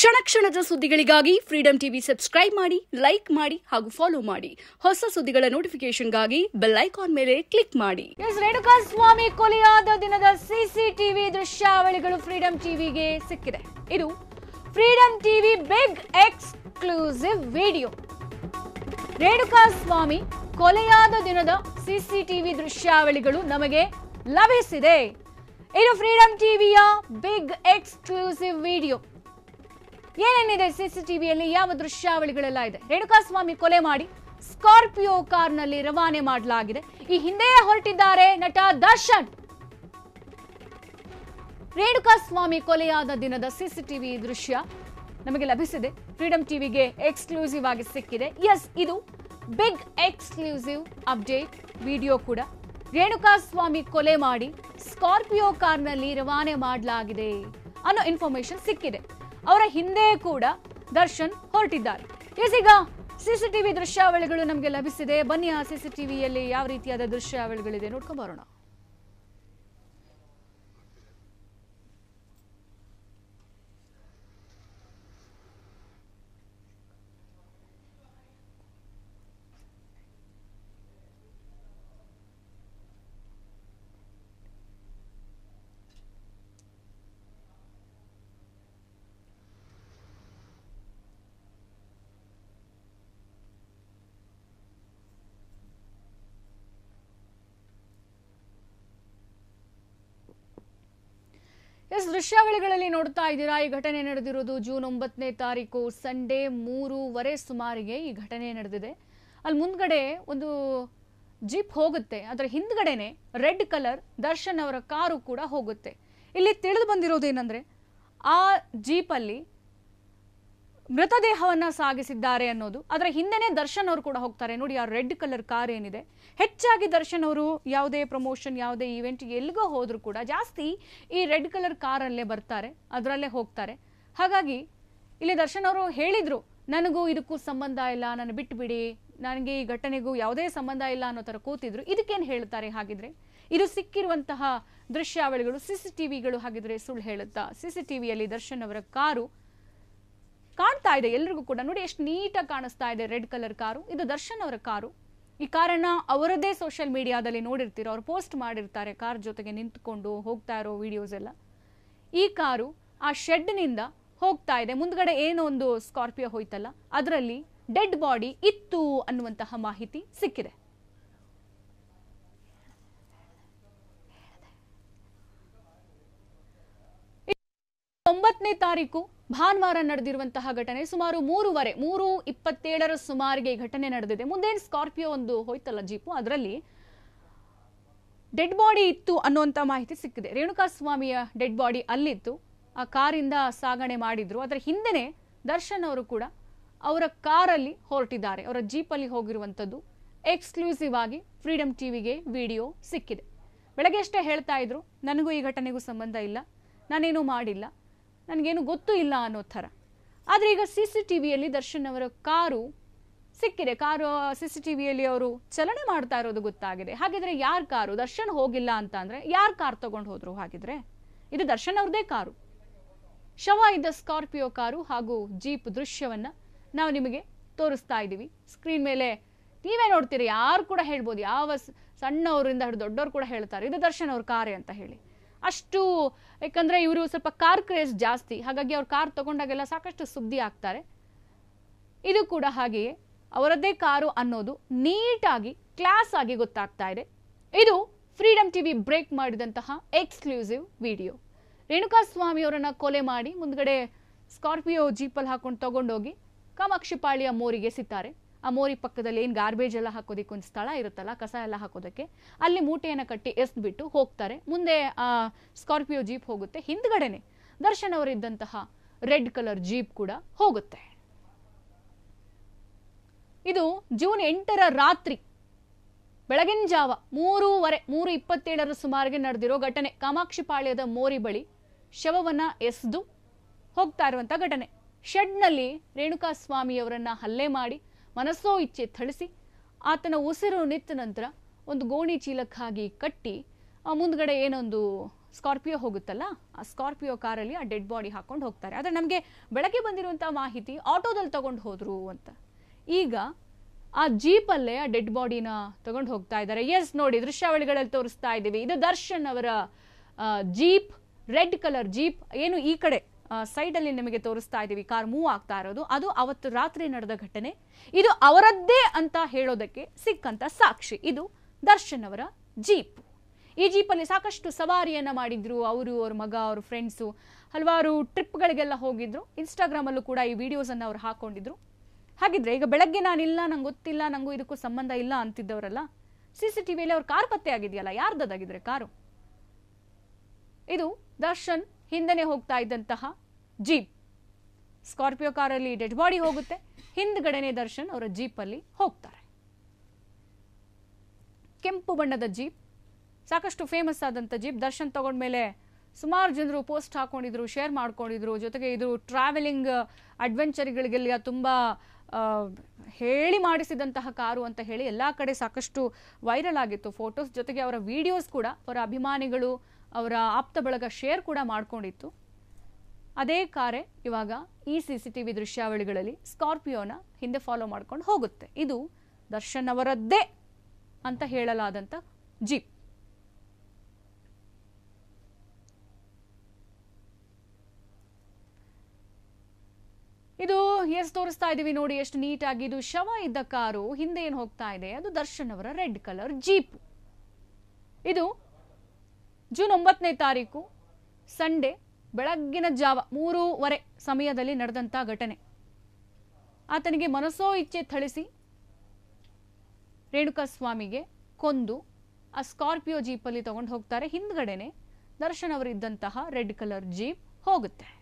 ಕ್ಷಣ ಕ್ಷಣದ ಸುದ್ದಿಗಳಿಗಾಗಿ ಫ್ರೀಡಂ ಟಿವಿ ಸಬ್ಸ್ಕ್ರೈಬ್ ಮಾಡಿ ಲೈಕ್ ಮಾಡಿ ಹಾಗೂ ಫಾಲೋ ಮಾಡಿ ಹೊಸ ಸುದ್ದಿಗಳ ನೋಟಿಫಿಕೇಶನ್ಗಾಗಿ ಬೆಲ್ ಐಕಾನ್ ಮೇಲೆ ಕ್ಲಿಕ್ ಮಾಡಿ ರೇಣುಕಾ ಸ್ವಾಮಿ ಕೊಲೆಯಾದ ದಿನದ ಸಿಸಿಟಿವಿ ದೃಶ್ಯಾವಳಿಗಳು ಫ್ರೀಡಂ ಟಿವಿಗೆ ಸಿಕ್ಕಿದೆ ಇದು Freedom TV big exclusive video Renuka Swamy ಕೊಲೆಯಾದ ದಿನದ ಸಿಸಿಟಿವಿ ದೃಶ್ಯಾವಳಿಗಳು ನಮಗೆ ಲಭಿಸಿದೆ ಇದು ಫ್ರೀಡಂ ಟಿವಿಯ ಬಿಗ್ ಎಕ್ಸ್ಕ್ಲೂಸಿವ್ ವಿಡಿಯೋ ಏನೇನಿದೆ ಟಿವಿಯಲ್ಲಿ ಯಾವ ದೃಶ್ಯಾವಳಿಗಳೆಲ್ಲ ಇದೆ ರೇಣುಕಾಸ್ವಾಮಿ ಕೊಲೆ ಮಾಡಿ ಸ್ಕಾರ್ಪಿಯೋ ನಲ್ಲಿ ರವಾನೆ ಮಾಡಲಾಗಿದೆ ಈ ಹಿಂದೆಯೇ ಹೊರಟಿದ್ದಾರೆ ನಟ ದರ್ಶನ್ ರೇಣುಕಾಸ್ವಾಮಿ ಕೊಲೆಯಾದ ದಿನದ ಸಿಸಿಟಿವಿ ದೃಶ್ಯ ನಮಗೆ ಲಭಿಸಿದೆ ಫ್ರೀಡಂ ಟಿವಿಗೆ ಎಕ್ಸ್ಕ್ಲೂಸಿವ್ ಆಗಿ ಸಿಕ್ಕಿದೆ ಎಸ್ ಇದು ಬಿಗ್ ಎಕ್ಸ್ಕ್ಲೂಸಿವ್ ಅಪ್ಡೇಟ್ ವಿಡಿಯೋ ಕೂಡ ರೇಣುಕಾಸ್ವಾಮಿ ಕೊಲೆ ಮಾಡಿ ಸ್ಕಾರ್ಪಿಯೋ ಕಾರ್ನಲ್ಲಿ ರವಾನೆ ಮಾಡಲಾಗಿದೆ ಅನ್ನೋ ಇನ್ಫಾರ್ಮೇಶನ್ ಸಿಕ್ಕಿದೆ ಅವರ ಹಿಂದೆ ಕೂಡ ದರ್ಶನ್ ಹೊರಟಿದ್ದಾರೆ ಇದೀಗ ಈಗ ಸಿಸಿಟಿವಿ ದೃಶ್ಯಾವಳಿಗಳು ನಮಗೆ ಲಭಿಸಿದೆ ಬನ್ನಿ ಆ ಟಿವಿಯಲ್ಲಿ ಯಾವ ರೀತಿಯಾದ ದೃಶ್ಯಾವಳಿಗಳಿದೆ ನೋಡ್ಕೊಂಡು ಬರೋಣ ದೃಶ್ಯಾವಳಿಗಳಲ್ಲಿ ನೋಡ್ತಾ ಇದ್ದೀರಾ ಈ ಘಟನೆ ನಡೆದಿರೋದು ಜೂನ್ ಒಂಬತ್ತನೇ ತಾರೀಕು ಸಂಡೇ ಮೂರುವರೆ ಸುಮಾರಿಗೆ ಈ ಘಟನೆ ನಡೆದಿದೆ ಅಲ್ಲಿ ಮುಂದ್ಗಡೆ ಒಂದು ಜೀಪ್ ಹೋಗುತ್ತೆ ಅದರ ಹಿಂದ್ಗಡೆನೆ ರೆಡ್ ಕಲರ್ ದರ್ಶನ್ ಅವರ ಕಾರು ಕೂಡ ಹೋಗುತ್ತೆ ಇಲ್ಲಿ ತಿಳಿದು ಏನಂದ್ರೆ ಆ ಜೀಪಲ್ಲಿ ಮೃತದೇಹವನ್ನು ಸಾಗಿಸಿದ್ದಾರೆ ಅನ್ನೋದು ಅದರ ಹಿಂದೆನೆ ದರ್ಶನ್ ಅವರು ಕೂಡ ಹೋಗ್ತಾರೆ ನೋಡಿ ಆ ರೆಡ್ ಕಲರ್ ಕಾರ್ ಏನಿದೆ ಹೆಚ್ಚಾಗಿ ದರ್ಶನ್ ಅವರು ಯಾವುದೇ ಪ್ರಮೋಷನ್ ಯಾವುದೇ ಈವೆಂಟ್ ಎಲ್ಲಿಗೋ ಹೋದರೂ ಕೂಡ ಜಾಸ್ತಿ ಈ ರೆಡ್ ಕಲರ್ ಕಾರಲ್ಲೇ ಬರ್ತಾರೆ ಅದರಲ್ಲೇ ಹೋಗ್ತಾರೆ ಹಾಗಾಗಿ ಇಲ್ಲಿ ದರ್ಶನ್ ಅವರು ಹೇಳಿದರು ನನಗೂ ಇದಕ್ಕೂ ಸಂಬಂಧ ಇಲ್ಲ ನಾನು ಬಿಟ್ಟುಬಿಡಿ ನನಗೆ ಈ ಘಟನೆಗೂ ಯಾವುದೇ ಸಂಬಂಧ ಇಲ್ಲ ಅನ್ನೋ ಥರ ಕೂತಿದ್ರು ಇದಕ್ಕೇನು ಹೇಳ್ತಾರೆ ಹಾಗಿದ್ರೆ ಇದು ಸಿಕ್ಕಿರುವಂತಹ ದೃಶ್ಯಾವಳಿಗಳು ಸಿ ಸಿ ಟಿವಿಗಳು ಹಾಗಿದ್ರೆ ಸುಳ್ಳು ಹೇಳುತ್ತಾ ಸಿ ಸಿ ಟಿವಿಯಲ್ಲಿ ದರ್ಶನ್ ಅವರ ಕಾರು ಕಾಣ್ತಾ ಇದೆ ಎಲ್ರಿಗೂ ಕೂಡ ನೋಡಿ ಎಷ್ಟು ನೀಟಾಗಿ ಕಾಣಿಸ್ತಾ ಇದೆ ರೆಡ್ ಕಲರ್ ಕಾರು ಇದು ದರ್ಶನ್ ಅವರ ಕಾರು ಈ ಕಾರನ್ನ ಅವರದೇ ಸೋಷಿಯಲ್ ಮೀಡಿಯಾದಲ್ಲಿ ನೋಡಿರ್ತೀರೋ ಅವ್ರು ಪೋಸ್ಟ್ ಮಾಡಿರ್ತಾರೆ ಕಾರ್ ಜೊತೆಗೆ ನಿಂತ್ಕೊಂಡು ಹೋಗ್ತಾ ಇರೋ ವಿಡಿಯೋಸ್ ಎಲ್ಲ ಈ ಕಾರು ಆ ಶೆಡ್ನಿಂದ ಹೋಗ್ತಾ ಇದೆ ಮುಂದ್ಗಡೆ ಏನೋ ಒಂದು ಸ್ಕಾರ್ಪಿಯೋ ಹೋಯ್ತಲ್ಲ ಅದರಲ್ಲಿ ಡೆಡ್ ಬಾಡಿ ಇತ್ತು ಅನ್ನುವಂತಹ ಮಾಹಿತಿ ಸಿಕ್ಕಿದೆ ಒಂಬತ್ತನೇ ತಾರೀಕು ಭಾನುವಾರ ನಡೆದಿರುವಂತಹ ಘಟನೆ ಸುಮಾರು ಮೂರುವರೆ ಮೂರು ಇಪ್ಪತ್ತೇಳರ ಸುಮಾರಿಗೆ ಘಟನೆ ನಡೆದಿದೆ ಮುಂದೇನು ಸ್ಕಾರ್ಪಿಯೋ ಒಂದು ಹೋಯ್ತಲ್ಲ ಜೀಪು ಅದರಲ್ಲಿ ಡೆಡ್ ಬಾಡಿ ಇತ್ತು ಅನ್ನುವಂಥ ಮಾಹಿತಿ ಸಿಕ್ಕಿದೆ ರೇಣುಕಾ ಸ್ವಾಮಿಯ ಡೆಡ್ ಬಾಡಿ ಅಲ್ಲಿತ್ತು ಆ ಕಾರಿಂದ ಸಾಗಣೆ ಮಾಡಿದ್ರು ಅದರ ಹಿಂದೆನೆ ದರ್ಶನ್ ಅವರು ಕೂಡ ಅವರ ಕಾರಲ್ಲಿ ಹೊರಟಿದ್ದಾರೆ ಅವರ ಜೀಪಲ್ಲಿ ಹೋಗಿರುವಂಥದ್ದು ಎಕ್ಸ್ಕ್ಲೂಸಿವ್ ಆಗಿ ಫ್ರೀಡಮ್ ಟಿವಿಗೆ ವಿಡಿಯೋ ಸಿಕ್ಕಿದೆ ಬೆಳಗ್ಗೆ ಅಷ್ಟೇ ಹೇಳ್ತಾ ಇದ್ರು ನನಗೂ ಈ ಘಟನೆಗೂ ಸಂಬಂಧ ಇಲ್ಲ ನಾನೇನೂ ಮಾಡಿಲ್ಲ ನನಗೇನು ಗೊತ್ತೂ ಇಲ್ಲ ಅನ್ನೋ ಥರ ಆದರೆ ಈಗ ಸಿ ಸಿ ಟಿ ವಿಯಲ್ಲಿ ದರ್ಶನ್ ಅವರ ಕಾರು ಸಿಕ್ಕಿದೆ ಕಾರು ಸಿ ಸಿ ಟಿ ವಿಯಲ್ಲಿ ಅವರು ಚಲನೆ ಮಾಡ್ತಾ ಇರೋದು ಗೊತ್ತಾಗಿದೆ ಹಾಗಿದ್ರೆ ಯಾರು ಕಾರು ದರ್ಶನ್ ಹೋಗಿಲ್ಲ ಅಂತ ಅಂದರೆ ಯಾರು ಕಾರ್ ತಗೊಂಡು ಹೋದರು ಹಾಗಿದ್ರೆ ಇದು ದರ್ಶನ್ ಅವ್ರದೇ ಕಾರು ಶವ ಇದ್ದ ಸ್ಕಾರ್ಪಿಯೋ ಕಾರು ಹಾಗೂ ಜೀಪ್ ದೃಶ್ಯವನ್ನು ನಾವು ನಿಮಗೆ ತೋರಿಸ್ತಾ ಇದ್ದೀವಿ ಸ್ಕ್ರೀನ್ ಮೇಲೆ ನೀವೇ ನೋಡ್ತೀರಿ ಯಾರು ಕೂಡ ಹೇಳ್ಬೋದು ಯಾವ ಸಣ್ಣವರಿಂದ ಹಿಡಿದು ದೊಡ್ಡವರು ಕೂಡ ಹೇಳ್ತಾರೆ ಇದು ದರ್ಶನ್ ಅವ್ರ ಕಾರೇ ಅಂತ ಹೇಳಿ ಅಷ್ಟು ಯಾಕಂದ್ರೆ ಇವರು ಸ್ವಲ್ಪ ಕಾರ್ ಕ್ರೇಜ್ ಜಾಸ್ತಿ ಹಾಗಾಗಿ ಅವ್ರು ಕಾರ್ ತಗೊಂಡಾಗೆಲ್ಲ ಸಾಕಷ್ಟು ಸುದ್ದಿ ಆಗ್ತಾರೆ ಇದು ಕೂಡ ಹಾಗೆಯೇ ಅವರದ್ದೇ ಕಾರು ಅನ್ನೋದು ನೀಟಾಗಿ ಕ್ಲಾಸ್ ಆಗಿ ಗೊತ್ತಾಗ್ತಾ ಇದೆ ಇದು ಫ್ರೀಡಮ್ ಟಿವಿ ಬ್ರೇಕ್ ಮಾಡಿದಂತಹ ಎಕ್ಸ್ಕ್ಲೂಸಿವ್ ವಿಡಿಯೋ ರೇಣುಕಾ ಅವರನ್ನ ಕೊಲೆ ಮಾಡಿ ಮುಂದ್ಗಡೆ ಸ್ಕಾರ್ಪಿಯೋ ಜೀಪಲ್ಲಿ ಹಾಕೊಂಡು ತಗೊಂಡೋಗಿ ಕಾಮಾಕ್ಷಿಪಾಳಿಯ ಮೋರಿಗೆ ಸಿತ್ತಾರೆ ಆ ಮೋರಿ ಪಕ್ಕದಲ್ಲಿ ಏನು ಗಾರ್ಬೇಜ್ ಎಲ್ಲ ಹಾಕೋದಕ್ಕೆ ಒಂದು ಸ್ಥಳ ಇರುತ್ತಲ್ಲ ಕಸ ಎಲ್ಲ ಹಾಕೋದಕ್ಕೆ ಅಲ್ಲಿ ಮೂಟೆಯನ್ನು ಕಟ್ಟಿ ಬಿಟ್ಟು ಹೋಗ್ತಾರೆ ಮುಂದೆ ಆ ಸ್ಕಾರ್ಪಿಯೋ ಜೀಪ್ ಹೋಗುತ್ತೆ ಹಿಂದ್ಗಡೆನೆ ದರ್ಶನ್ ಅವರಿದ್ದಂತಹ ರೆಡ್ ಕಲರ್ ಜೀಪ್ ಕೂಡ ಹೋಗುತ್ತೆ ಇದು ಜೂನ್ ಎಂಟರ ರಾತ್ರಿ ಬೆಳಗಿನ ಜಾವ ಮೂರೂವರೆ ಮೂರು ಇಪ್ಪತ್ತೇಳರ ಸುಮಾರಿಗೆ ನಡೆದಿರೋ ಘಟನೆ ಕಾಮಾಕ್ಷಿಪಾಳ್ಯದ ಮೋರಿ ಬಳಿ ಶವವನ್ನ ಎಸೆದು ಹೋಗ್ತಾ ಇರುವಂಥ ಘಟನೆ ಶೆಡ್ನಲ್ಲಿ ಸ್ವಾಮಿಯವರನ್ನ ಹಲ್ಲೆ ಮಾಡಿ ಮನಸ್ಸೋ ಇಚ್ಛೆ ಥಳಿಸಿ ಆತನ ಉಸಿರು ನಿತ್ತ ನಂತರ ಒಂದು ಗೋಣಿ ಚೀಲಕ್ಕಾಗಿ ಕಟ್ಟಿ ಮುಂದ್ಗಡೆ ಏನೊಂದು ಸ್ಕಾರ್ಪಿಯೋ ಹೋಗುತ್ತಲ್ಲ ಆ ಸ್ಕಾರ್ಪಿಯೋ ಕಾರಲ್ಲಿ ಆ ಡೆಡ್ ಬಾಡಿ ಹಾಕೊಂಡು ಹೋಗ್ತಾರೆ ಆದರೆ ನಮಗೆ ಬೆಳಗ್ಗೆ ಬಂದಿರುವಂಥ ಮಾಹಿತಿ ಆಟೋದಲ್ಲಿ ತಗೊಂಡು ಹೋದ್ರು ಅಂತ ಈಗ ಆ ಜೀಪಲ್ಲೇ ಆ ಡೆಡ್ ಬಾಡಿನ ತಗೊಂಡು ಹೋಗ್ತಾ ಇದ್ದಾರೆ ಎಸ್ ನೋಡಿ ದೃಶ್ಯಾವಳಿಗಳಲ್ಲಿ ತೋರಿಸ್ತಾ ಇದ್ದೀವಿ ಇದು ದರ್ಶನ್ ಅವರ ಜೀಪ್ ರೆಡ್ ಕಲರ್ ಜೀಪ್ ಏನು ಈ ಕಡೆ ಸೈಡಲ್ಲಿ ನಿಮಗೆ ತೋರಿಸ್ತಾ ಇದ್ದೀವಿ ಕಾರ್ ಮೂವ್ ಆಗ್ತಾ ಇರೋದು ಅದು ಅವತ್ತು ರಾತ್ರಿ ನಡೆದ ಘಟನೆ ಇದು ಅವರದ್ದೇ ಅಂತ ಹೇಳೋದಕ್ಕೆ ಸಿಕ್ಕಂತ ಸಾಕ್ಷಿ ಇದು ದರ್ಶನ್ ಅವರ ಜೀಪ್ ಈ ಜೀಪಲ್ಲಿ ಸಾಕಷ್ಟು ಸವಾರಿಯನ್ನ ಮಾಡಿದ್ರು ಅವರು ಅವ್ರ ಮಗ ಅವ್ರ ಫ್ರೆಂಡ್ಸು ಹಲವಾರು ಟ್ರಿಪ್ಗಳಿಗೆಲ್ಲ ಹೋಗಿದ್ರು ಇನ್ಸ್ಟಾಗ್ರಾಮಲ್ಲೂ ಕೂಡ ಈ ವಿಡಿಯೋಸನ್ನು ಅವ್ರು ಹಾಕೊಂಡಿದ್ರು ಹಾಗಿದ್ರೆ ಈಗ ಬೆಳಗ್ಗೆ ನಾನಿಲ್ಲ ನಂಗೆ ಗೊತ್ತಿಲ್ಲ ನಂಗೂ ಇದಕ್ಕೂ ಸಂಬಂಧ ಇಲ್ಲ ಅಂತಿದ್ದವರಲ್ಲ ಸಿ ಸಿ ಟಿ ಅವ್ರ ಕಾರ್ ಪತ್ತೆ ಆಗಿದೆಯಲ್ಲ ಯಾರ್ದದಾಗಿದ್ರೆ ಕಾರು ಇದು ದರ್ಶನ್ ಹಿಂದನೆ ಹೋಗ್ತಾ ಇದ್ದಂತಹ ಜೀಪ್ ಸ್ಕಾರ್ಪಿಯೋ ಕಾರಲ್ಲಿ ಡೆಡ್ ಬಾಡಿ ಹೋಗುತ್ತೆ ಹಿಂದ್ಗಡೆನೆ ದರ್ಶನ್ ಅವರ ಜೀಪಲ್ಲಿ ಹೋಗ್ತಾರೆ ಕೆಂಪು ಬಣ್ಣದ ಜೀಪ್ ಸಾಕಷ್ಟು ಫೇಮಸ್ ಆದಂಥ ಜೀಪ್ ದರ್ಶನ್ ತಗೊಂಡ್ಮೇಲೆ ಸುಮಾರು ಜನರು ಪೋಸ್ಟ್ ಹಾಕೊಂಡಿದ್ರು ಶೇರ್ ಮಾಡ್ಕೊಂಡಿದ್ರು ಜೊತೆಗೆ ಇದು ಟ್ರಾವೆಲಿಂಗ್ ಅಡ್ವೆಂಚರ್ಗಳಿಗೆಲ್ಲ ತುಂಬ ಹೇಳಿ ಮಾಡಿಸಿದಂತಹ ಕಾರು ಅಂತ ಹೇಳಿ ಎಲ್ಲ ಕಡೆ ಸಾಕಷ್ಟು ವೈರಲ್ ಆಗಿತ್ತು ಫೋಟೋಸ್ ಜೊತೆಗೆ ಅವರ ವಿಡಿಯೋಸ್ ಕೂಡ ಅವರ ಅಭಿಮಾನಿಗಳು ಅವರ ಆಪ್ತ ಬಳಗ ಶೇರ್ ಕೂಡ ಮಾಡಿಕೊಂಡಿತ್ತು ಅದೇ ಕಾರೇ ಇವಾಗ ಈ ಸಿ ಸಿ ಟಿ ವಿ ದೃಶ್ಯಾವಳಿಗಳಲ್ಲಿ ಸ್ಕಾರ್ಪಿಯೋನ ಹಿಂದೆ ಫಾಲೋ ಮಾಡ್ಕೊಂಡು ಹೋಗುತ್ತೆ ಇದು ದರ್ಶನ್ ಅವರದ್ದೇ ಅಂತ ಹೇಳಲಾದಂಥ ಜೀಪ್ ಇದು ಎಸ್ ತೋರಿಸ್ತಾ ಇದ್ದೀವಿ ನೋಡಿ ಎಷ್ಟು ನೀಟಾಗಿ ಇದು ಶವ ಇದ್ದ ಕಾರು ಹಿಂದೆ ಏನು ಹೋಗ್ತಾ ಇದೆ ಅದು ದರ್ಶನ್ ಅವರ ರೆಡ್ ಕಲರ್ ಜೀಪ್ ಇದು ಜೂನ್ ಒಂಬತ್ತನೇ ತಾರೀಕು ಸಂಡೇ ಬೆಳಗ್ಗಿನ ಜಾವ ಮೂರೂವರೆ ಸಮಯದಲ್ಲಿ ನಡೆದಂಥ ಘಟನೆ ಆತನಿಗೆ ಮನಸೋ ಇಚ್ಛೆ ಥಳಿಸಿ ರೇಣುಕಾಸ್ವಾಮಿಗೆ ಕೊಂದು ಆ ಸ್ಕಾರ್ಪಿಯೋ ಜೀಪಲ್ಲಿ ತಗೊಂಡು ಹೋಗ್ತಾರೆ ಹಿಂದ್ಗಡೆನೆ ದರ್ಶನ್ ಅವರಿದ್ದಂತಹ ರೆಡ್ ಕಲರ್ ಜೀಪ್ ಹೋಗುತ್ತೆ